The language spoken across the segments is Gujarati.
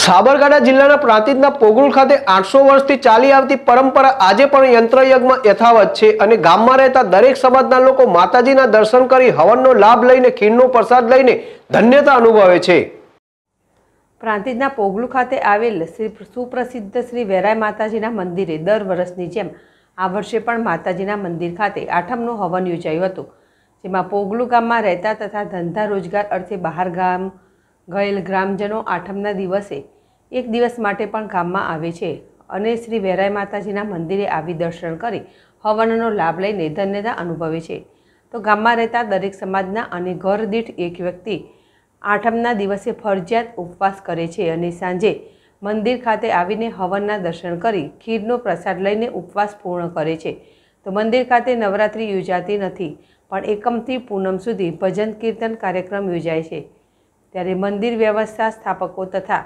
સાબરકાંઠા જિલ્લાના પ્રાંતિજના પોગુલ ખાતે આઠસો વર્ષથી ચાલી આવતી પરંપરા આજે પણ યંત્રયજ્ઞમાં યથાવત છે અને ગામમાં રહેતા દરેક સમાજના લોકો માતાજીના દર્શન કરી હવનનો લાભ લઈને ખીણનો પ્રસાદ લઈને ધન્યતા અનુભવે છે પ્રાંતિજના પોગલું ખાતે આવેલ શ્રી સુપ્રસિદ્ધ શ્રી વેરાય માતાજીના મંદિરે દર વર્ષની જેમ આ વર્ષે પણ માતાજીના મંદિર ખાતે આઠમનું હવન યોજાયું હતું જેમાં પોગલું ગામમાં રહેતા તથા ધંધા રોજગાર અર્થે બહાર ગામ ગયેલ ગ્રામજનો આઠમના દિવસે એક દિવસ માટે પણ ગામમાં આવે છે અને શ્રી વેરાય માતાજીના મંદિરે આવી દર્શન કરી હવનનો લાભ લઈને ધન્યતા અનુભવે છે તો ગામમાં રહેતા દરેક સમાજના અને ઘર દીઠ એક વ્યક્તિ આઠમના દિવસે ફરજિયાત ઉપવાસ કરે છે અને સાંજે મંદિર ખાતે આવીને હવનના દર્શન કરી ખીરનો પ્રસાદ લઈને ઉપવાસ પૂર્ણ કરે છે તો મંદિર ખાતે નવરાત્રિ યોજાતી નથી પણ એકમથી પૂનમ સુધી ભજન કીર્તન કાર્યક્રમ યોજાય છે ત્યારે મંદિર વ્યવસ્થા સ્થાપકો તથા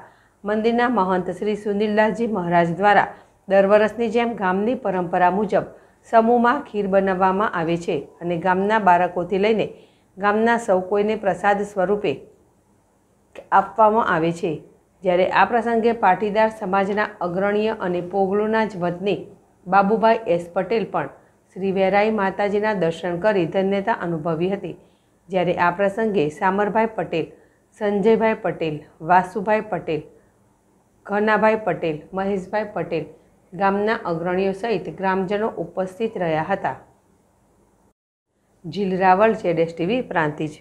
મંદિરના મહંત શ્રી સુનિલદાસજી મહારાજ દ્વારા દર વર્ષની જેમ ગામની પરંપરા મુજબ સમૂહમાં ખીર બનાવવામાં આવે છે અને ગામના બાળકોથી લઈને ગામના સૌ કોઈને પ્રસાદ સ્વરૂપે આપવામાં આવે છે જ્યારે આ પ્રસંગે પાટીદાર સમાજના અગ્રણીય અને પોગલોના જ વતની બાબુભાઈ એસ પટેલ પણ શ્રી વેરાઈ માતાજીના દર્શન કરી ધન્યતા અનુભવી હતી જ્યારે આ પ્રસંગે સામરભાઈ પટેલ સંજયભાઈ પટેલ વાસુભાઈ પટેલ ઘનાભાઈ પટેલ મહેશભાઈ પટેલ ગામના અગ્રણીઓ સહિત ગ્રામજનો ઉપસ્થિત રહ્યા હતા જીલ રાવલ જેડેસ ટીવી પ્રાંતિજ